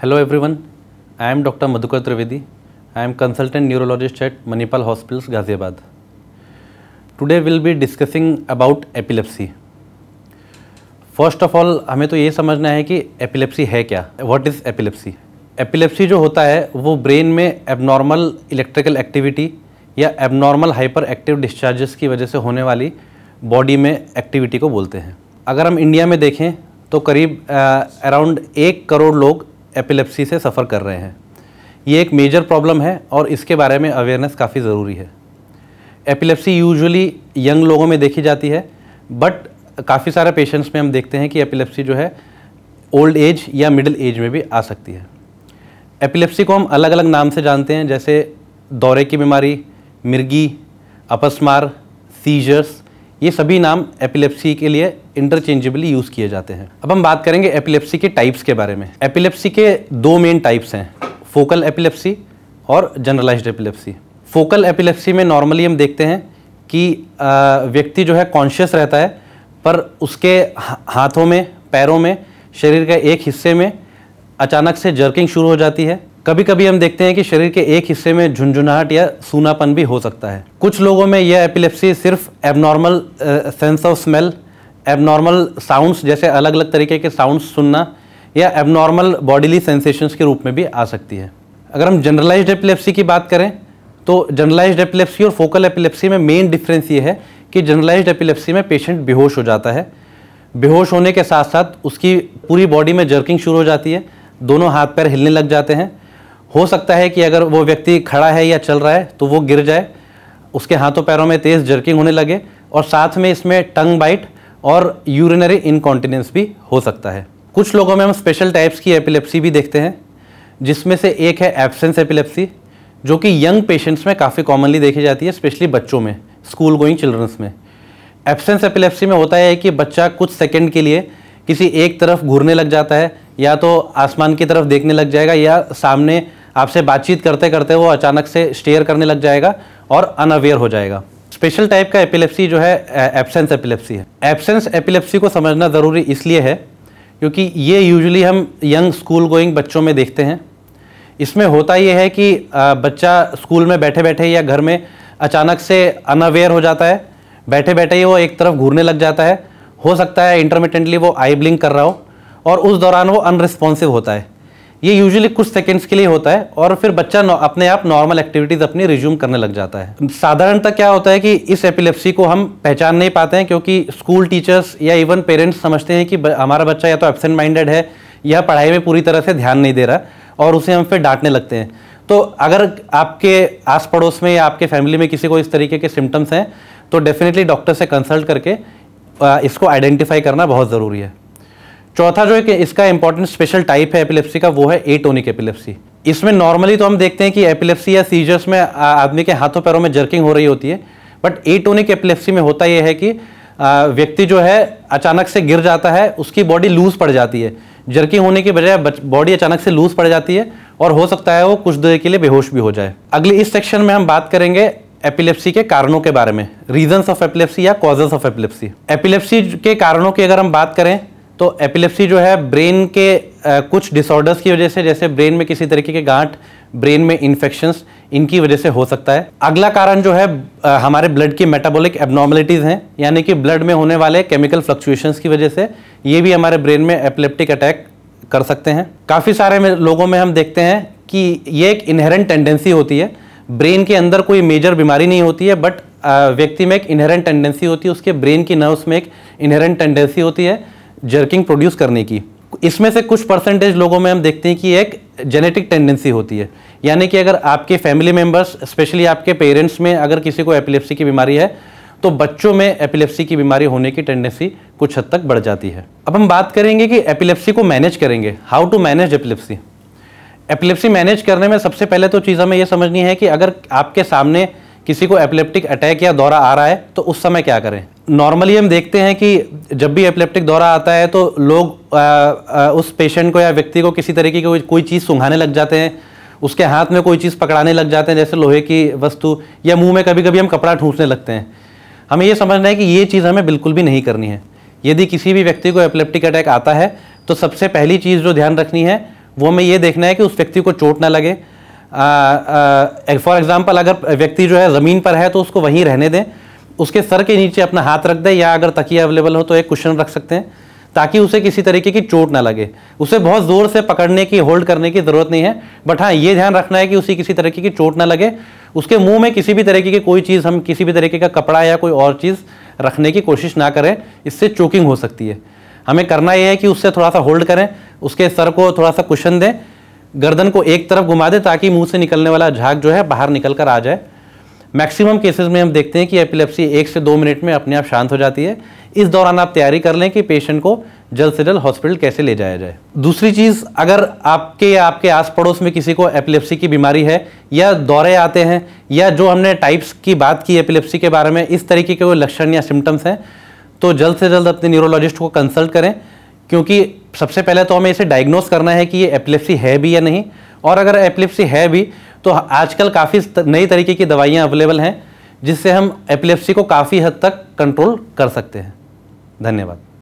hello everyone I am doctor Madhukar Trivedi I am consultant neurologist at Manipal hospitals Ghaziabad today will be discussing about epilepsy first of all हमें तो ये समझना है कि epilepsy है क्या व्हाट इज़ एपिलेप्सी एपिलेप्सी जो होता है वो ब्रेन में एबनॉर्मल इलेक्ट्रिकल एक्टिविटी या एबनॉर्मल हाइपर एक्टिव डिस्चार्जेस की वजह से होने वाली बॉडी में एक्टिविटी को बोलते हैं अगर हम इंडिया में देखें तो करीब अराउंड एक करोड़ लोग एपिलेप्सी से सफ़र कर रहे हैं ये एक मेजर प्रॉब्लम है और इसके बारे में अवेयरनेस काफ़ी ज़रूरी है एपिलेप्सी यूजुअली यंग लोगों में देखी जाती है बट काफ़ी सारे पेशेंट्स में हम देखते हैं कि एपिलेप्सी जो है ओल्ड एज या मिडिल एज में भी आ सकती है एपिलेप्सी को हम अलग अलग नाम से जानते हैं जैसे दौरे की बीमारी मिर्गी अपस्मार सीजर्स ये सभी नाम एपिलेप्सी के लिए इंटरचेंजेबली यूज़ किए जाते हैं अब हम बात करेंगे एपिलेप्सी के टाइप्स के बारे में एपिलेप्सी के दो मेन टाइप्स हैं फोकल एपिलेप्सी और जनरलाइज्ड एपिलेप्सी फोकल एपिलेप्सी में नॉर्मली हम देखते हैं कि व्यक्ति जो है कॉन्शियस रहता है पर उसके हाथों में पैरों में शरीर के एक हिस्से में अचानक से जर्किंग शुरू हो जाती है कभी कभी हम देखते हैं कि शरीर के एक हिस्से में झुंझुनाहट या सूनापन भी हो सकता है कुछ लोगों में यह एपिलेप्सी सिर्फ abnormal sense of smell abnormal sounds जैसे अलग अलग तरीके के साउंड्स सुनना या एबनॉर्मल बॉडीली सेंसेशंस के रूप में भी आ सकती है अगर हम जनरलाइज्ड एपिलेप्सी की बात करें तो जनरलाइज्ड एपिलेप्सी और फोकल एपिलेप्सी में मेन डिफरेंस ये है कि जनरलाइज्ड एपिलेप्सी में पेशेंट बेहोश हो जाता है बेहोश होने के साथ साथ उसकी पूरी बॉडी में जर्किंग शुरू हो जाती है दोनों हाथ पैर हिलने लग जाते हैं हो सकता है कि अगर वो व्यक्ति खड़ा है या चल रहा है तो वो गिर जाए उसके हाथों पैरों में तेज़ जर्किंग होने लगे और साथ में इसमें टंग बाइट और यूरिनरी इनकॉन्टिनेंस भी हो सकता है कुछ लोगों में हम स्पेशल टाइप्स की एपिलेप्सी भी देखते हैं जिसमें से एक है एब्सेंस एपिलेप्सी जो कि यंग पेशेंट्स में काफ़ी कॉमनली देखी जाती है स्पेशली बच्चों में स्कूल गोइंग चिल्ड्रंस में एब्सेंस एपिलेप्सी में होता है कि बच्चा कुछ सेकेंड के लिए किसी एक तरफ घूरने लग जाता है या तो आसमान की तरफ देखने लग जाएगा या सामने आपसे बातचीत करते करते वो अचानक से स्टेयर करने लग जाएगा और अनअवेयर हो जाएगा स्पेशल टाइप का एपिलेप्सी जो है एबसेंस एपिलेप्सी है एब्सेंस एपिलेप्सी को समझना ज़रूरी इसलिए है क्योंकि ये यूजली हम यंग स्कूल गोइंग बच्चों में देखते हैं इसमें होता ये है कि बच्चा स्कूल में बैठे बैठे या घर में अचानक से अनअवेयर हो जाता है बैठे बैठे ही वो एक तरफ घूरने लग जाता है हो सकता है इंटरमीडियंटली वो आई ब्लिंक कर रहा हो और उस दौरान वो अनरिस्पॉन्सिव होता है ये यूजुअली कुछ सेकेंड्स के लिए होता है और फिर बच्चा अपने आप नॉर्मल एक्टिविटीज़ अपनी रिज्यूम करने लग जाता है साधारणतः क्या होता है कि इस एपिलेप्सी को हम पहचान नहीं पाते हैं क्योंकि स्कूल टीचर्स या इवन पेरेंट्स समझते हैं कि हमारा बच्चा या तो एबसेंट माइंडेड है या पढ़ाई में पूरी तरह से ध्यान नहीं दे रहा और उसे हम फिर डांटने लगते हैं तो अगर आपके आस पड़ोस में या आपके फैमिली में किसी को इस तरीके के सिम्टम्स हैं तो डेफिनेटली डॉक्टर से कंसल्ट करके इसको आइडेंटिफाई करना बहुत ज़रूरी है चौथा जो एक इसका इंपॉर्टेंट स्पेशल टाइप है एपिलेप्सी का वो है एटोनिक एपिलेप्सी इसमें नॉर्मली तो हम देखते हैं कि एपिलेप्सी या सीजर्स में आदमी के हाथों पैरों में जर्किंग हो रही होती है बट एटोनिक एपिलेप्सी में होता यह है कि व्यक्ति जो है अचानक से गिर जाता है उसकी बॉडी लूज पड़ जाती है जर्किंग होने की बजाय बॉडी अचानक से लूज पड़ जाती है और हो सकता है वो कुछ देर के लिए बेहोश भी हो जाए अगले इस सेक्शन में हम बात करेंगे एपिलेप्सी के कारणों के बारे में रीजंस ऑफ एपिलेप्सी या कॉजेस ऑफ एपिलेप्सी एपिलेप्सी के कारणों की अगर हम बात करें तो एपिलेप्सी जो है ब्रेन के आ, कुछ डिसऑर्डर्स की वजह से जैसे ब्रेन में किसी तरीके के गांठ ब्रेन में इन्फेक्शंस इनकी वजह से हो सकता है अगला कारण जो है आ, हमारे ब्लड की मेटाबॉलिक एबनॉर्मलिटीज़ हैं यानी कि ब्लड में होने वाले केमिकल फ्लक्चुएशंस की वजह से ये भी हमारे ब्रेन में एपिलेप्टिक अटैक कर सकते हैं काफ़ी सारे में, लोगों में हम देखते हैं कि ये एक इनहेरेंट टेंडेंसी होती है ब्रेन के अंदर कोई मेजर बीमारी नहीं होती है बट व्यक्ति में एक इनहेरेंट टेंडेंसी होती है उसके ब्रेन की नर्व्स में एक इनहेरेंट टेंडेंसी होती है जर्किंग प्रोड्यूस करने की इसमें से कुछ परसेंटेज लोगों में हम देखते हैं कि एक जेनेटिक टेंडेंसी होती है यानी कि अगर आपके फैमिली मेम्बर्स स्पेशली आपके पेरेंट्स में अगर किसी को एपिलेप्सी की बीमारी है तो बच्चों में एपिलेप्सी की बीमारी होने की टेंडेंसी कुछ हद तक बढ़ जाती है अब हम बात करेंगे कि एपिलेप्सी को मैनेज करेंगे how to manage epilepsy epilepsy manage करने में सबसे पहले तो चीज़ हमें यह समझनी है कि अगर आपके सामने किसी को एपिलेप्टिक अटैक या दौरा आ रहा है तो उस समय क्या करें नॉर्मली हम देखते हैं कि जब भी एपिलेप्टिक दौरा आता है तो लोग आ, आ, उस पेशेंट को या व्यक्ति को किसी तरीके की कोई, चीज़ सुंघाने लग जाते हैं उसके हाथ में कोई चीज़ पकड़ाने लग जाते हैं जैसे लोहे की वस्तु या मुंह में कभी कभी हम कपड़ा ठूंसने लगते हैं हमें ये समझना है कि ये चीज़ हमें बिल्कुल भी नहीं करनी है यदि किसी भी व्यक्ति को एपिलेप्टिक अटैक आता है तो सबसे पहली चीज़ जो ध्यान रखनी है वो हमें ये देखना है कि उस व्यक्ति को चोट ना लगे फॉर एग्ज़ाम्पल अगर व्यक्ति जो है ज़मीन पर है तो उसको वहीं रहने दें उसके सर के नीचे अपना हाथ रख दें या अगर तकिया अवेलेबल हो तो एक कुशन रख सकते हैं ताकि उसे किसी तरीके की चोट ना लगे उसे बहुत ज़ोर से पकड़ने की होल्ड करने की ज़रूरत नहीं है बट हाँ ये ध्यान रखना है कि उसे किसी तरीके की चोट ना लगे उसके मुंह में किसी भी तरीके की कोई चीज़ हम किसी भी तरीके का कपड़ा या कोई और चीज़ रखने की कोशिश ना करें इससे चोकिंग हो सकती है हमें करना यह है कि उससे थोड़ा सा होल्ड करें उसके सर को थोड़ा सा कुशन दें गर्दन को एक तरफ घुमा दें ताकि मुंह से निकलने वाला झाग जो है बाहर निकल कर आ जाए मैक्सिमम केसेस में हम देखते हैं कि एपिलेप्सी एक से दो मिनट में अपने आप शांत हो जाती है इस दौरान आप तैयारी कर लें कि पेशेंट को जल्द से जल्द हॉस्पिटल कैसे ले जाया जाए दूसरी चीज़ अगर आपके या आपके आस पड़ोस में किसी को एपिलेप्सी की बीमारी है या दौरे आते हैं या जो हमने टाइप्स की बात की एपिलेप्सी के बारे में इस तरीके के वो लक्षण या सिम्टम्स हैं तो जल्द से जल्द अपने न्यूरोलॉजिस्ट को कंसल्ट करें क्योंकि सबसे पहले तो हमें इसे डायग्नोस करना है कि ये एपिलेप्सी है भी या नहीं और अगर एपिलेप्सी है भी तो आजकल काफ़ी नई तरीके की दवाइयाँ अवेलेबल हैं जिससे हम एपिलेप्सी को काफ़ी हद तक कंट्रोल कर सकते हैं धन्यवाद